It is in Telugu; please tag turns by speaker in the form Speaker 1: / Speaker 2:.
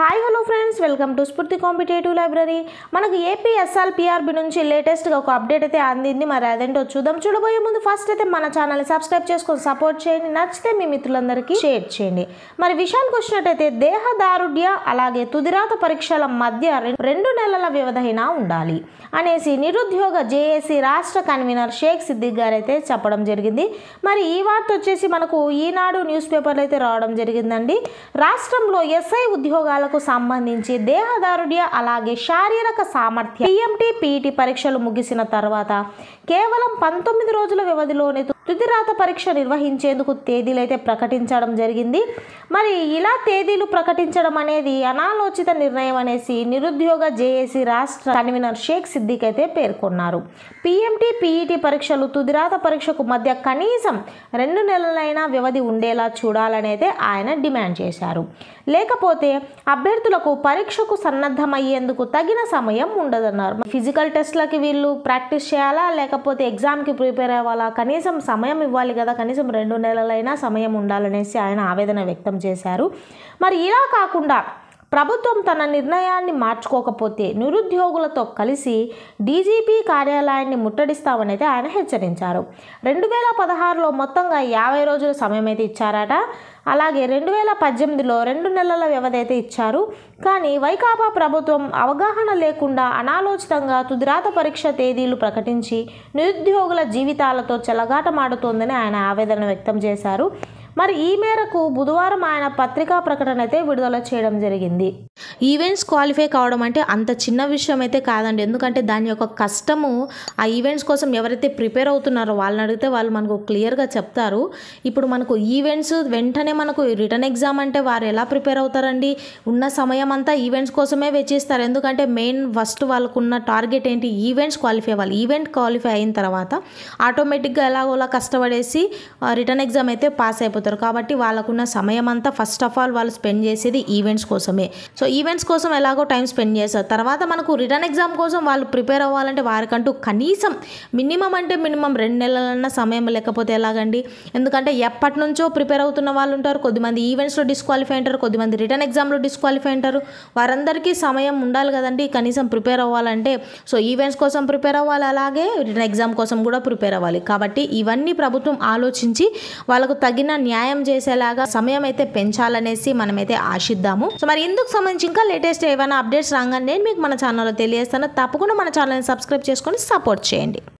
Speaker 1: hi hello friends welcome to Spoorthi competitive library మనకు ఏపీ ఎస్ఆర్పిఆర్బి నుంచి లేటెస్ట్గా ఒక అప్డేట్ అయితే అందింది మరి అదేంటో చూద్దాం చూడబోయే ముందు ఫస్ట్ అయితే మన ఛానల్ని సబ్స్క్రైబ్ చేసుకొని సపోర్ట్ చేయండి నచ్చితే మీ మిత్రులందరికీ షేర్ చేయండి మరి విషయానికి వచ్చినట్టయితే దేహదారుఢ్య అలాగే తుదిరాత పరీక్షల మధ్య రెండు నెలల వ్యవధైన ఉండాలి అనేసి నిరుద్యోగ జేఏసీ రాష్ట్ర కన్వీనర్ షేక్ సిద్దిక్ గారు అయితే చెప్పడం జరిగింది మరి ఈ వార్త వచ్చేసి మనకు ఈనాడు న్యూస్ పేపర్లు అయితే రావడం జరిగిందండి రాష్ట్రంలో ఎస్ఐ ఉద్యోగాలకు పరీక్షలకు సంబంధించి దేహదారుడ్య అలాగే శారీరక సామర్థ్యం టీఎంటీ పీఈటీ e పరీక్షలు ముగిసిన తర్వాత కేవలం పంతొమ్మిది రోజుల వ్యవధిలోనే తుది రాత పరీక్ష నిర్వహించేందుకు తేదీలైతే ప్రకటించడం జరిగింది మరి ఇలా తేదీలు ప్రకటించడం అనేది అనాలోచిత నిర్ణయం అనేసి నిరుద్యోగ జేఏసీ రాష్ట్ర కన్వీనర్ షేక్ సిద్దిక్ అయితే పేర్కొన్నారు పీఎంటీ పీఈటీ పరీక్షలు తుదిరాత పరీక్షకు మధ్య కనీసం రెండు నెలలైనా వ్యవధి ఉండేలా చూడాలనైతే ఆయన డిమాండ్ చేశారు లేకపోతే అభ్యర్థులకు పరీక్షకు సన్నద్ధమయ్యేందుకు తగిన సమయం ఉండదన్నారు ఫిజికల్ టెస్ట్లకి వీళ్ళు ప్రాక్టీస్ చేయాలా లేకపోతే ఎగ్జామ్కి ప్రిపేర్ అవ్వాలా కనీసం సమయం ఇవ్వాలి కదా కనీసం రెండు నెలలైనా సమయం ఉండాలనేసి ఆయన ఆవేదన వ్యక్తం చేశారు మరి ఇలా కాకుండా ప్రభుత్వం తన నిర్ణయాన్ని మార్చుకోకపోతే నిరుద్యోగులతో కలిసి డీజీపీ కార్యాలయాన్ని ముట్టడిస్తామనైతే ఆయన హెచ్చరించారు రెండు వేల పదహారులో మొత్తంగా యాభై రోజుల సమయం అయితే ఇచ్చారట అలాగే రెండు వేల పద్దెనిమిదిలో రెండు నెలల వ్యవధి అయితే ఇచ్చారు కానీ వైకాపా ప్రభుత్వం అవగాహన లేకుండా అనాలోచితంగా తుదిరాత పరీక్ష తేదీలు ప్రకటించి నిరుద్యోగుల జీవితాలతో చెలగాటమాడుతోందని ఆయన ఆవేదన వ్యక్తం చేశారు మరి ఈ మేరకు బుధవారం ఆయన పత్రికా ప్రకటన అయితే విడుదల చేయడం జరిగింది ఈవెంట్స్ క్వాలిఫై కావడం అంటే అంత చిన్న విషయం అయితే కాదండి ఎందుకంటే దాని యొక్క కష్టము ఆ ఈవెంట్స్ కోసం ఎవరైతే ప్రిపేర్ అవుతున్నారో వాళ్ళని అడిగితే వాళ్ళు మనకు క్లియర్గా చెప్తారు ఇప్పుడు మనకు ఈవెంట్స్ వెంటనే మనకు రిటర్న్ ఎగ్జామ్ అంటే వారు ఎలా ప్రిపేర్ అవుతారండి ఉన్న సమయం అంతా ఈవెంట్స్ కోసమే వెచ్చిస్తారు ఎందుకంటే మెయిన్ ఫస్ట్ వాళ్ళకున్న టార్గెట్ ఏంటి ఈవెంట్స్ క్వాలిఫై అవ్వాలి ఈవెంట్ క్వాలిఫై అయిన తర్వాత ఆటోమేటిక్గా ఎలాగోలా కష్టపడేసి రిటర్న్ ఎగ్జామ్ అయితే పాస్ అయిపోతారు అవుతారు కాబట్టి వాళ్ళకున్న సమయం అంతా ఫస్ట్ ఆఫ్ ఆల్ వాళ్ళు స్పెండ్ చేసేది ఈవెంట్స్ కోసమే సో ఈవెంట్స్ కోసం ఎలాగో టైం స్పెండ్ చేస్తారు తర్వాత మనకు రిటర్న్ ఎగ్జామ్ కోసం వాళ్ళు ప్రిపేర్ అవ్వాలంటే వారికంటూ కనీసం మినిమం అంటే మినిమం రెండు నెలలన్నా సమయం లేకపోతే ఎలాగండి ఎందుకంటే ఎప్పటి నుంచో ప్రిపేర్ అవుతున్న వాళ్ళు ఉంటారు కొద్దిమంది ఈవెంట్స్లో డిస్క్వాలిఫై అంటారు కొద్దిమంది రిటర్న్ ఎగ్జామ్లో డిస్క్వాలిఫై అంటారు వారందరికీ సమయం ఉండాలి కదండి కనీసం ప్రిపేర్ అవ్వాలంటే సో ఈవెంట్స్ కోసం ప్రిపేర్ అవ్వాలి అలాగే రిటర్న్ ఎగ్జామ్ కోసం కూడా ప్రిపేర్ అవ్వాలి కాబట్టి ఇవన్నీ ప్రభుత్వం ఆలోచించి వాళ్ళకు తగిన న్యాయం చేసేలాగా సమయం అయితే పెంచాలనేసి మనమైతే ఆశిద్దాము సో మరి ఇందుకు సంబంధించి ఇంకా లేటెస్ట్ ఏమైనా అప్డేట్స్ రాగానే నేను మీకు మన ఛానల్లో తెలియజేస్తాను తప్పకుండా మన ఛానల్ని సబ్స్క్రైబ్ చేసుకొని సపోర్ట్ చేయండి